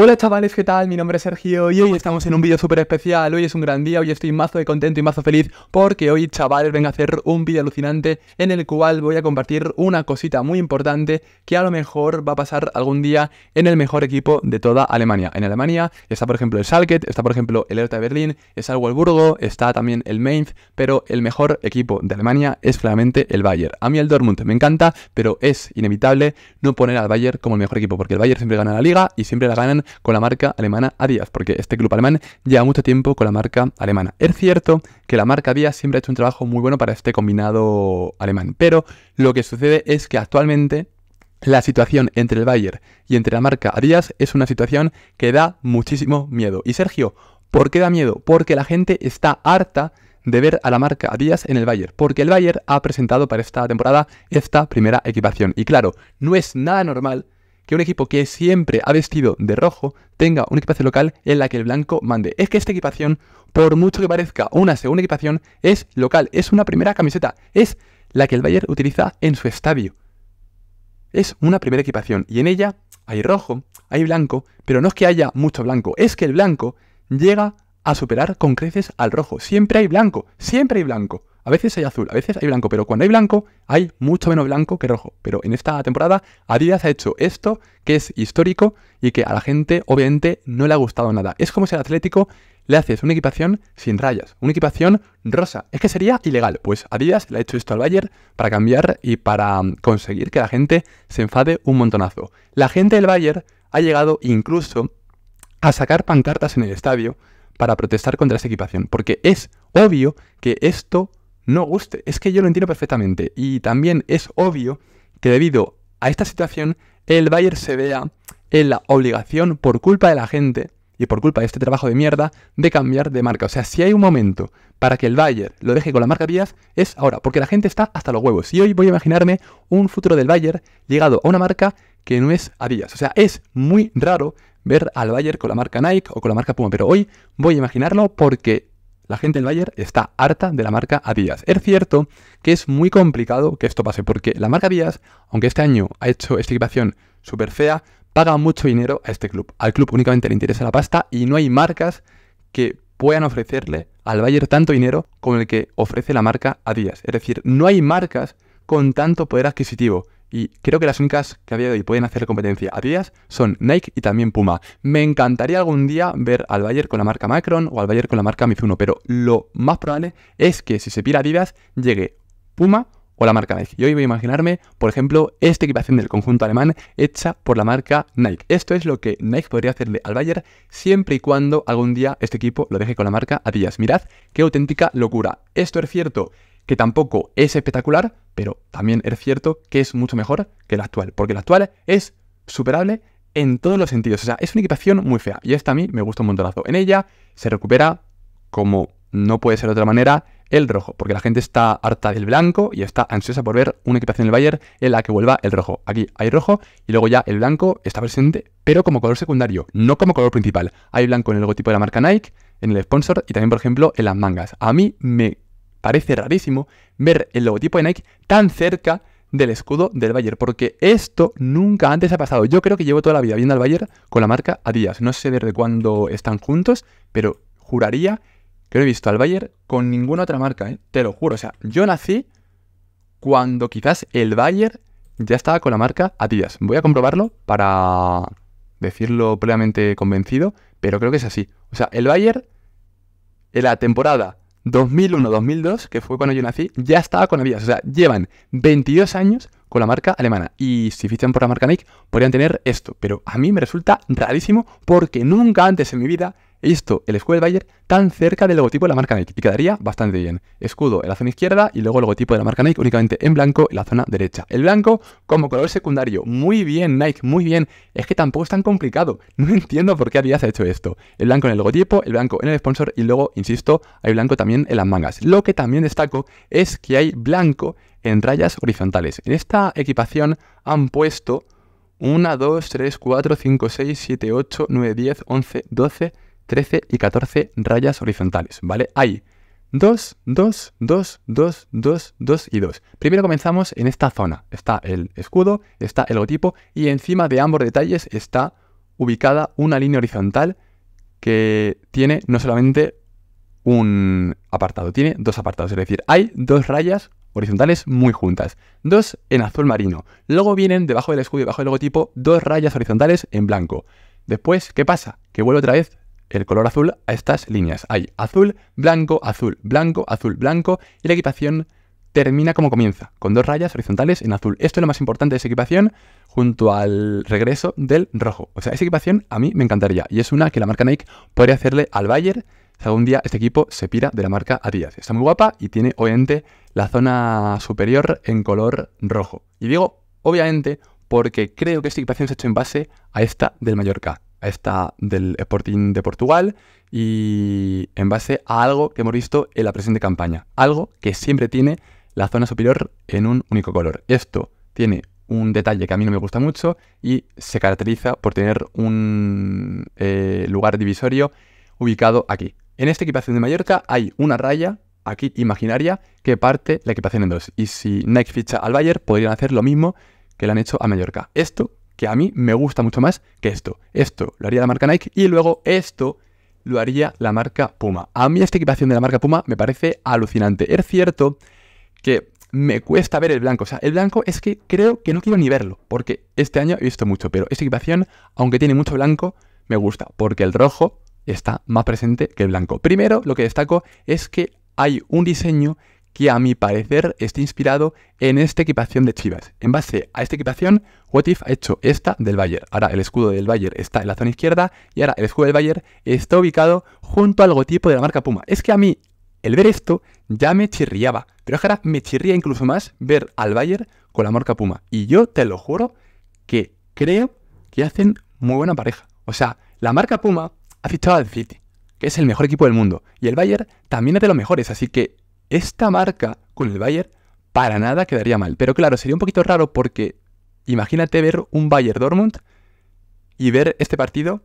Hola chavales, ¿qué tal? Mi nombre es Sergio y hoy estamos en un vídeo súper especial. Hoy es un gran día, hoy estoy mazo de contento y mazo feliz porque hoy chavales vengo a hacer un vídeo alucinante en el cual voy a compartir una cosita muy importante que a lo mejor va a pasar algún día en el mejor equipo de toda Alemania. En Alemania está por ejemplo el Schalke, está por ejemplo el Hertha de Berlín, está el Wolfsburgo, está también el Mainz, pero el mejor equipo de Alemania es claramente el Bayern. A mí el Dortmund me encanta, pero es inevitable no poner al Bayern como el mejor equipo porque el Bayern siempre gana la liga y siempre la ganan con la marca alemana Adidas, porque este club alemán lleva mucho tiempo con la marca alemana. Es cierto que la marca Adidas siempre ha hecho un trabajo muy bueno para este combinado alemán, pero lo que sucede es que actualmente la situación entre el Bayern y entre la marca Adidas es una situación que da muchísimo miedo. Y Sergio, ¿por qué da miedo? Porque la gente está harta de ver a la marca Adidas en el Bayern, porque el Bayern ha presentado para esta temporada esta primera equipación. Y claro, no es nada normal que un equipo que siempre ha vestido de rojo tenga una equipación local en la que el blanco mande. Es que esta equipación, por mucho que parezca una segunda equipación, es local, es una primera camiseta, es la que el Bayern utiliza en su estadio. Es una primera equipación y en ella hay rojo, hay blanco, pero no es que haya mucho blanco, es que el blanco llega a superar con creces al rojo. Siempre hay blanco, siempre hay blanco. A veces hay azul, a veces hay blanco, pero cuando hay blanco hay mucho menos blanco que rojo. Pero en esta temporada Adidas ha hecho esto que es histórico y que a la gente obviamente no le ha gustado nada. Es como si al Atlético le haces una equipación sin rayas, una equipación rosa. Es que sería ilegal. Pues Adidas le ha hecho esto al Bayern para cambiar y para mm, conseguir que la gente se enfade un montonazo. La gente del Bayern ha llegado incluso a sacar pancartas en el estadio para protestar contra esa equipación, porque es obvio que esto no guste. Es que yo lo entiendo perfectamente. Y también es obvio que debido a esta situación, el Bayer se vea en la obligación, por culpa de la gente y por culpa de este trabajo de mierda, de cambiar de marca. O sea, si hay un momento para que el Bayer lo deje con la marca Díaz, es ahora, porque la gente está hasta los huevos. Y hoy voy a imaginarme un futuro del Bayer llegado a una marca que no es Díaz. O sea, es muy raro ver al Bayer con la marca Nike o con la marca Puma, pero hoy voy a imaginarlo porque la gente del Bayern está harta de la marca Adidas. Es cierto que es muy complicado que esto pase, porque la marca Adidas, aunque este año ha hecho esta equipación súper fea, paga mucho dinero a este club. Al club únicamente le interesa la pasta y no hay marcas que puedan ofrecerle al Bayern tanto dinero como el que ofrece la marca Adidas. Es decir, no hay marcas con tanto poder adquisitivo y creo que las únicas que a día de hoy pueden hacer competencia a Adidas son Nike y también Puma. Me encantaría algún día ver al Bayer con la marca Macron o al Bayer con la marca Mizuno, pero lo más probable es que si se pira Adidas llegue Puma o la marca Nike. Y hoy voy a imaginarme, por ejemplo, esta equipación del conjunto alemán hecha por la marca Nike. Esto es lo que Nike podría hacerle al Bayern siempre y cuando algún día este equipo lo deje con la marca Adidas. Mirad qué auténtica locura. Esto es cierto que tampoco es espectacular, pero también es cierto que es mucho mejor que la actual, porque la actual es superable en todos los sentidos. O sea, es una equipación muy fea y esta a mí me gusta un montonazo. En ella se recupera, como no puede ser de otra manera, el rojo, porque la gente está harta del blanco y está ansiosa por ver una equipación del Bayern en la que vuelva el rojo. Aquí hay rojo y luego ya el blanco está presente, pero como color secundario, no como color principal. Hay blanco en el logotipo de la marca Nike, en el sponsor y también, por ejemplo, en las mangas. A mí me parece rarísimo ver el logotipo de Nike tan cerca del escudo del Bayer, porque esto nunca antes ha pasado. Yo creo que llevo toda la vida viendo al Bayer con la marca Adidas. No sé desde cuándo están juntos, pero juraría que no he visto al Bayer con ninguna otra marca, ¿eh? te lo juro. O sea, yo nací cuando quizás el Bayer ya estaba con la marca Adidas. Voy a comprobarlo para decirlo plenamente convencido, pero creo que es así. O sea, el Bayer, en la temporada 2001-2002, que fue cuando yo nací, ya estaba con Adidas. O sea, llevan 22 años con la marca alemana. Y si fichan por la marca Nike, podrían tener esto. Pero a mí me resulta rarísimo porque nunca antes en mi vida He el escudo del Bayer tan cerca del logotipo de la marca Nike y quedaría bastante bien. Escudo en la zona izquierda y luego el logotipo de la marca Nike únicamente en blanco en la zona derecha. El blanco como color secundario. Muy bien, Nike, muy bien. Es que tampoco es tan complicado. No entiendo por qué habías hecho esto. El blanco en el logotipo, el blanco en el sponsor y luego, insisto, hay blanco también en las mangas. Lo que también destaco es que hay blanco en rayas horizontales. En esta equipación han puesto 1, 2, 3, 4, 5, 6, 7, 8, 9, 10, 11, 12, 13 y 14 rayas horizontales, ¿vale? Hay dos, 2, 2, 2, 2, dos y 2. Primero comenzamos en esta zona. Está el escudo, está el logotipo y encima de ambos detalles está ubicada una línea horizontal que tiene no solamente un apartado, tiene dos apartados. Es decir, hay dos rayas horizontales muy juntas. Dos en azul marino. Luego vienen debajo del escudo y debajo del logotipo dos rayas horizontales en blanco. Después, ¿qué pasa? Que vuelve otra vez el color azul a estas líneas. Hay azul, blanco, azul, blanco, azul, blanco y la equipación termina como comienza, con dos rayas horizontales en azul. Esto es lo más importante de esa equipación junto al regreso del rojo. O sea, esa equipación a mí me encantaría y es una que la marca Nike podría hacerle al Bayern si algún día este equipo se pira de la marca Adidas. Está muy guapa y tiene obviamente la zona superior en color rojo. Y digo obviamente porque creo que esta equipación se ha hecho en base a esta del Mallorca esta del Sporting de Portugal y en base a algo que hemos visto en la presente campaña, algo que siempre tiene la zona superior en un único color. Esto tiene un detalle que a mí no me gusta mucho y se caracteriza por tener un eh, lugar divisorio ubicado aquí. En esta equipación de Mallorca hay una raya aquí imaginaria que parte la equipación en dos y si Nike ficha al Bayern podrían hacer lo mismo que le han hecho a Mallorca. Esto que a mí me gusta mucho más que esto. Esto lo haría la marca Nike y luego esto lo haría la marca Puma. A mí esta equipación de la marca Puma me parece alucinante. Es cierto que me cuesta ver el blanco. O sea, el blanco es que creo que no quiero ni verlo, porque este año he visto mucho, pero esta equipación, aunque tiene mucho blanco, me gusta, porque el rojo está más presente que el blanco. Primero, lo que destaco es que hay un diseño que a mi parecer está inspirado en esta equipación de Chivas. En base a esta equipación, What If ha hecho esta del Bayern. Ahora el escudo del Bayern está en la zona izquierda y ahora el escudo del Bayern está ubicado junto al logotipo de la marca Puma. Es que a mí el ver esto ya me chirriaba, pero ahora me chirría incluso más ver al Bayern con la marca Puma. Y yo te lo juro que creo que hacen muy buena pareja. O sea, la marca Puma ha fichado al City, que es el mejor equipo del mundo, y el Bayern también es de los mejores, así que esta marca con el Bayern para nada quedaría mal. Pero claro, sería un poquito raro porque imagínate ver un Bayern Dortmund y ver este partido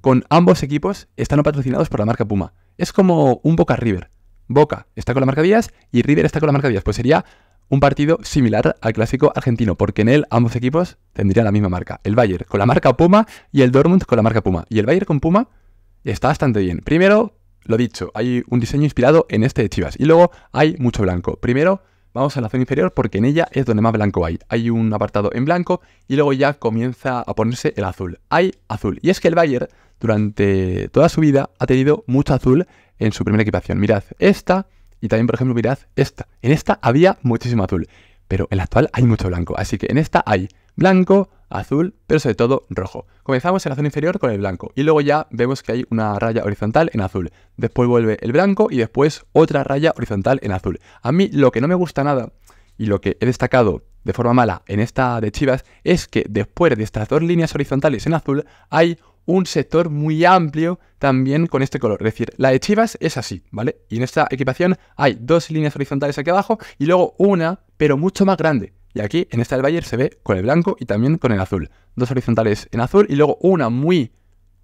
con ambos equipos estando patrocinados por la marca Puma. Es como un Boca River. Boca está con la marca Díaz y River está con la marca Díaz. Pues sería un partido similar al clásico argentino, porque en él ambos equipos tendrían la misma marca. El Bayern con la marca Puma y el Dortmund con la marca Puma. Y el Bayern con Puma está bastante bien. Primero, lo dicho, hay un diseño inspirado en este de Chivas. Y luego hay mucho blanco. Primero, vamos a la zona inferior porque en ella es donde más blanco hay. Hay un apartado en blanco y luego ya comienza a ponerse el azul. Hay azul. Y es que el Bayern durante toda su vida ha tenido mucho azul en su primera equipación. Mirad esta y también, por ejemplo, mirad esta. En esta había muchísimo azul, pero en la actual hay mucho blanco. Así que en esta hay blanco, azul, pero sobre todo rojo. Comenzamos en la zona inferior con el blanco y luego ya vemos que hay una raya horizontal en azul. Después vuelve el blanco y después otra raya horizontal en azul. A mí lo que no me gusta nada y lo que he destacado de forma mala en esta de Chivas es que después de estas dos líneas horizontales en azul hay un sector muy amplio también con este color. Es decir, la de Chivas es así, ¿vale? Y en esta equipación hay dos líneas horizontales aquí abajo y luego una, pero mucho más grande. Y aquí, en esta del Bayer, se ve con el blanco y también con el azul. Dos horizontales en azul y luego una muy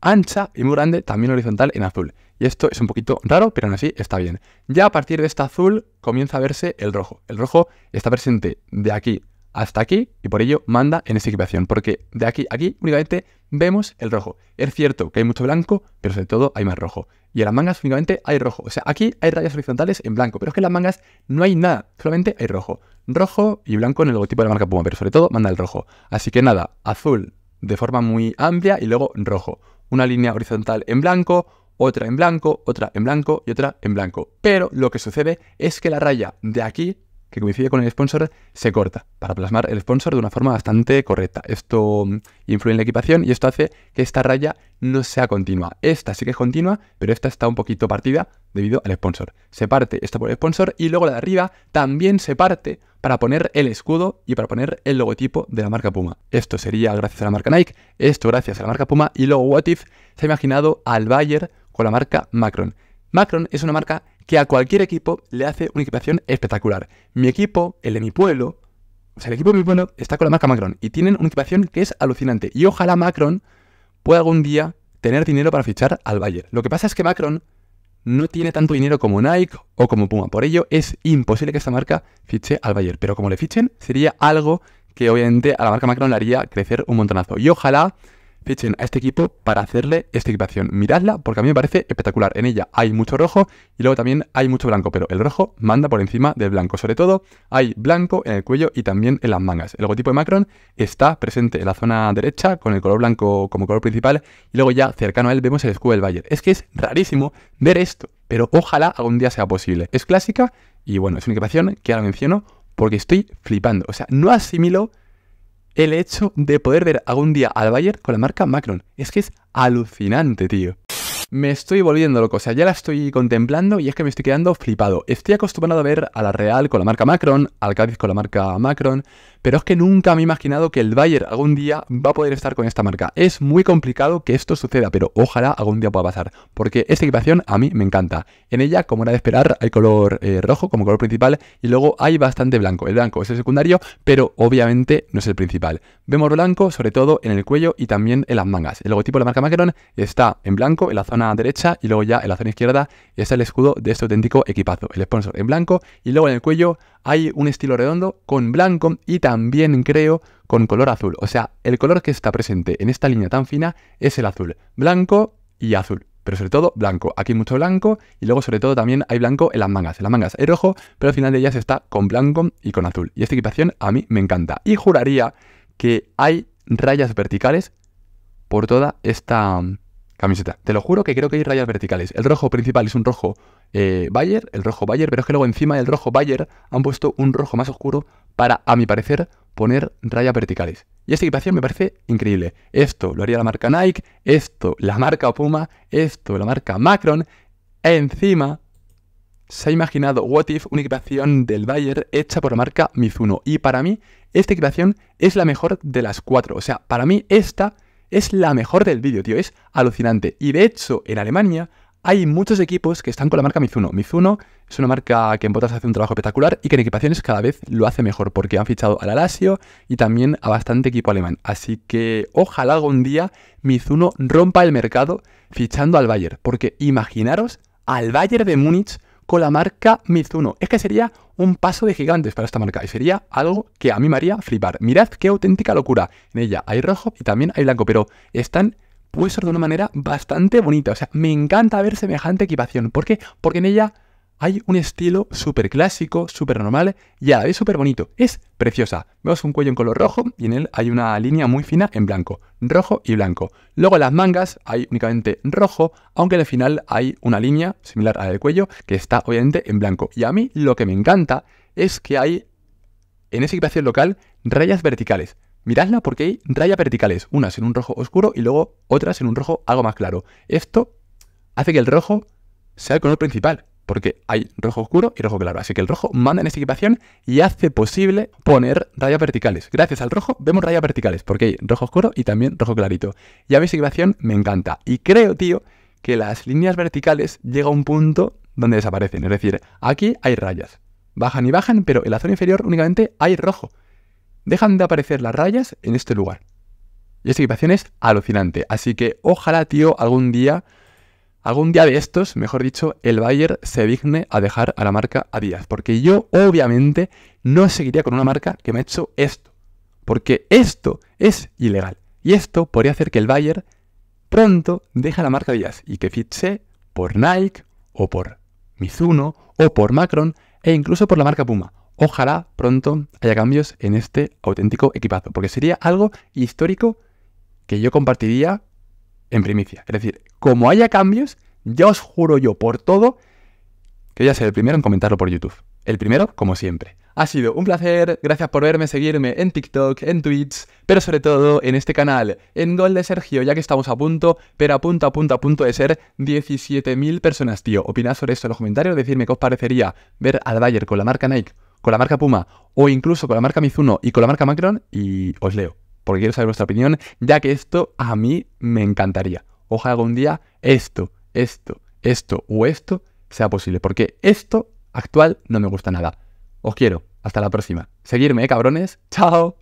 ancha y muy grande, también horizontal en azul. Y esto es un poquito raro, pero aún así está bien. Ya a partir de esta azul comienza a verse el rojo. El rojo está presente de aquí hasta aquí y por ello manda en esta equipación, porque de aquí a aquí únicamente vemos el rojo. Es cierto que hay mucho blanco, pero sobre todo hay más rojo. Y en las mangas únicamente hay rojo. O sea, aquí hay rayas horizontales en blanco, pero es que en las mangas no hay nada, solamente hay rojo. Rojo y blanco en el logotipo de la marca Puma, pero sobre todo manda el rojo. Así que nada, azul de forma muy amplia y luego rojo. Una línea horizontal en blanco, otra en blanco, otra en blanco y otra en blanco. Pero lo que sucede es que la raya de aquí que coincide con el sponsor se corta para plasmar el sponsor de una forma bastante correcta. Esto mm, influye en la equipación y esto hace que esta raya no sea continua. Esta sí que es continua, pero esta está un poquito partida debido al sponsor. Se parte esta por el sponsor y luego la de arriba también se parte para poner el escudo y para poner el logotipo de la marca Puma. Esto sería gracias a la marca Nike, esto gracias a la marca Puma y luego What If se ha imaginado al Bayer con la marca Macron. Macron es una marca que a cualquier equipo le hace una equipación espectacular. Mi equipo, el de mi pueblo, o sea, el equipo de mi pueblo está con la marca Macron y tienen una equipación que es alucinante. Y ojalá Macron pueda algún día tener dinero para fichar al Bayern. Lo que pasa es que Macron no tiene tanto dinero como Nike o como Puma. Por ello, es imposible que esta marca fiche al Bayern. Pero como le fichen, sería algo que obviamente a la marca Macron le haría crecer un montonazo. Y ojalá fichen a este equipo para hacerle esta equipación. Miradla porque a mí me parece espectacular. En ella hay mucho rojo y luego también hay mucho blanco, pero el rojo manda por encima del blanco. Sobre todo hay blanco en el cuello y también en las mangas. El logotipo de Macron está presente en la zona derecha con el color blanco como color principal y luego ya cercano a él vemos el escudo del Bayern. Es que es rarísimo ver esto, pero ojalá algún día sea posible. Es clásica y bueno, es una equipación que ahora menciono porque estoy flipando. O sea, no asimilo el hecho de poder ver algún día al Bayern con la marca Macron. Es que es alucinante, tío. Me estoy volviendo loco, o sea, ya la estoy contemplando y es que me estoy quedando flipado. Estoy acostumbrado a ver a la Real con la marca Macron, al Cádiz con la marca Macron, pero es que nunca me he imaginado que el Bayer algún día va a poder estar con esta marca. Es muy complicado que esto suceda, pero ojalá algún día pueda pasar, porque esta equipación a mí me encanta. En ella, como era de esperar, hay color eh, rojo como color principal y luego hay bastante blanco. El blanco es el secundario, pero obviamente no es el principal. Vemos blanco sobre todo en el cuello y también en las mangas. El logotipo de la marca Macron está en blanco en la zona derecha y luego ya en la zona izquierda está el escudo de este auténtico equipazo, el sponsor en blanco y luego en el cuello hay un estilo redondo con blanco y también creo con color azul. O sea, el color que está presente en esta línea tan fina es el azul, blanco y azul pero sobre todo blanco. Aquí mucho blanco y luego sobre todo también hay blanco en las mangas. En las mangas hay rojo, pero al final de ellas está con blanco y con azul. Y esta equipación a mí me encanta. Y juraría que hay rayas verticales por toda esta camiseta. Te lo juro que creo que hay rayas verticales. El rojo principal es un rojo eh, Bayer, el rojo Bayer, pero es que luego encima del rojo Bayer han puesto un rojo más oscuro para, a mi parecer, poner rayas verticales. Y esta equipación me parece increíble. Esto lo haría la marca Nike, esto la marca Puma, esto la marca Macron. encima se ha imaginado What If, una equipación del Bayer hecha por la marca Mizuno. Y para mí, esta equipación es la mejor de las cuatro. O sea, para mí esta es la mejor del vídeo, tío. Es alucinante. Y de hecho, en Alemania hay muchos equipos que están con la marca Mizuno. Mizuno es una marca que en botas hace un trabajo espectacular y que en equipaciones cada vez lo hace mejor porque han fichado al Alasio y también a bastante equipo alemán. Así que ojalá algún día Mizuno rompa el mercado fichando al Bayern. Porque imaginaros al Bayern de Múnich con la marca Mizuno. Es que sería un paso de gigantes para esta marca y sería algo que a mí me haría flipar. Mirad qué auténtica locura. En ella hay rojo y también hay blanco, pero están puestos de una manera bastante bonita. O sea, me encanta ver semejante equipación. ¿Por qué? Porque en ella hay un estilo súper clásico, súper normal y a la vez súper bonito. Es preciosa. Vemos un cuello en color rojo y en él hay una línea muy fina en blanco. Rojo y blanco. Luego en las mangas hay únicamente rojo, aunque al final hay una línea similar a la del cuello que está obviamente en blanco. Y a mí lo que me encanta es que hay en esa equipación local rayas verticales. Miradla porque hay rayas verticales, unas en un rojo oscuro y luego otras en un rojo algo más claro. Esto hace que el rojo sea el color principal porque hay rojo oscuro y rojo claro. Así que el rojo manda en esta equipación y hace posible poner rayas verticales. Gracias al rojo vemos rayas verticales, porque hay rojo oscuro y también rojo clarito. Ya a mi equipación me encanta. Y creo, tío, que las líneas verticales llega a un punto donde desaparecen. Es decir, aquí hay rayas. Bajan y bajan, pero en la zona inferior únicamente hay rojo. Dejan de aparecer las rayas en este lugar. Y esta equipación es alucinante. Así que ojalá, tío, algún día algún día de estos, mejor dicho, el Bayer se digne a dejar a la marca Díaz. Porque yo, obviamente, no seguiría con una marca que me ha hecho esto. Porque esto es ilegal. Y esto podría hacer que el Bayer pronto deje a la marca Díaz y que fiche por Nike o por Mizuno o por Macron e incluso por la marca Puma. Ojalá pronto haya cambios en este auténtico equipazo, porque sería algo histórico que yo compartiría en primicia. Es decir, como haya cambios, ya os juro yo por todo que voy a ser el primero en comentarlo por YouTube. El primero, como siempre. Ha sido un placer, gracias por verme, seguirme en TikTok, en Twitch, pero sobre todo en este canal, en Gol de Sergio, ya que estamos a punto, pero a punto, a punto, a punto de ser 17.000 personas, tío. Opinad sobre esto en los comentarios, decirme qué os parecería ver al Bayer con la marca Nike, con la marca Puma, o incluso con la marca Mizuno y con la marca Macron, y os leo porque quiero saber vuestra opinión, ya que esto a mí me encantaría. Ojalá algún día esto, esto, esto o esto sea posible, porque esto actual no me gusta nada. Os quiero, hasta la próxima. Seguirme, cabrones. Chao.